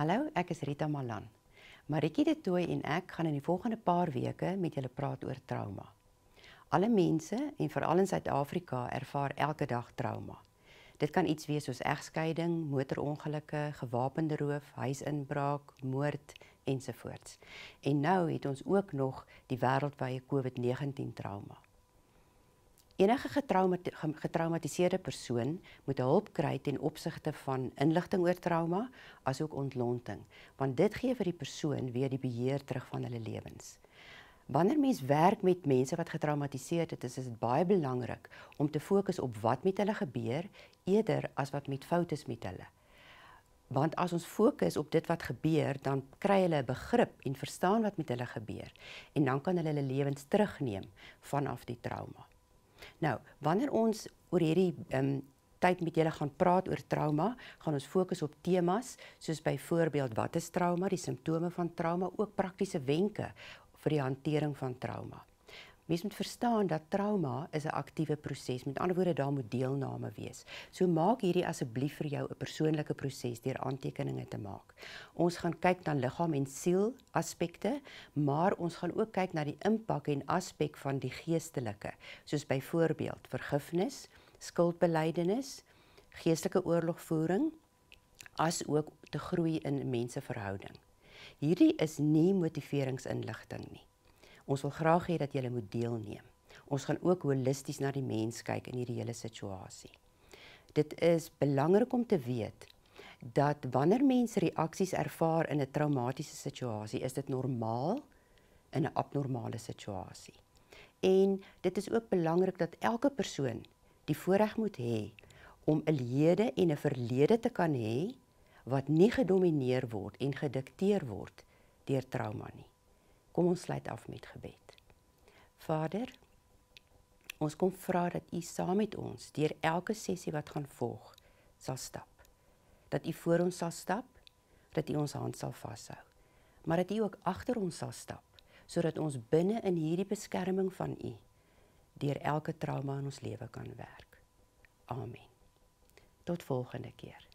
Hallo, ek is Rita Malan. Maritjie De Tooy en ek gaan in die volgende paar weke met julle praat oor trauma. Alle mense en veral in Suid-Afrika ervaar elke dag trauma. Dit kan iets wees soos egskeiding, motorongelukke, gewapende roof, huisinbraak, moord ensovoorts. En nou het ons ook nog die wêreldwye COVID-19 trauma. Enige getraumatiseerde persoon moet hulp kry ten opsigte van inligting oor trauma asook ontlonting, want dit gee vir die persoon weer die beheer terug van hulle lewens. Wanneer mens werk met mense wat getraumatiseerd het, is dit baie belangrik om te fokus op wat met hulle gebeur eerder as wat met foute is met hulle. Want as ons fokus op dit wat gebeur, dan kry hulle 'n begrip en verstaan wat met hulle gebeur en dan kan hulle hulle lewens terugneem vanaf die trauma. Nou, wanneer ons oor hierdie ehm um, tyd met julle gaan praat oor trauma, gaan ons fokus op temas soos byvoorbeeld wat is trauma, die simptome van trauma, ook praktiese wenke vir die hantering van trauma. Mens moet verstaan dat trauma is 'n aktiewe proses. Met ander woorde, daar moet deelname wees. So maak hierdie asseblief vir jou 'n persoonlike proses deur aantekeninge te maak. Ons gaan kyk na liggaam en siel aspekte, maar ons gaan ook kyk na die impak en aspek van die geestelike, soos byvoorbeeld vergifnis, skuldbeleidenis, geestelike oorlogvoering, as ook te groei in menseverhouding. Hierdie is nie motiveringsinligting nie. Ons wil graag hê dat julle moet deelneem. Ons gaan ook holisties na die mens kyk in hierdie hele situasie. Dit is belangrik om te weet dat wanneer mense reaksies ervaar in 'n traumatiese situasie, is dit normaal in 'n abnormale situasie. En dit is ook belangrik dat elke persoon die voorreg moet hê om 'n lede en 'n verlede te kan hê wat nie gedomeineer word en gedikteer word deur trauma nie. Kom ons sluit af met gebed. Vader, ons kom vra dat U saam met ons deur elke sessie wat gaan volg sal stap. Dat U voor ons sal stap, dat U ons hand sal vashou, maar dat U ook agter ons sal stap sodat ons binne in hierdie beskerming van U deur elke trauma in ons lewe kan werk. Amen. Tot volgende keer.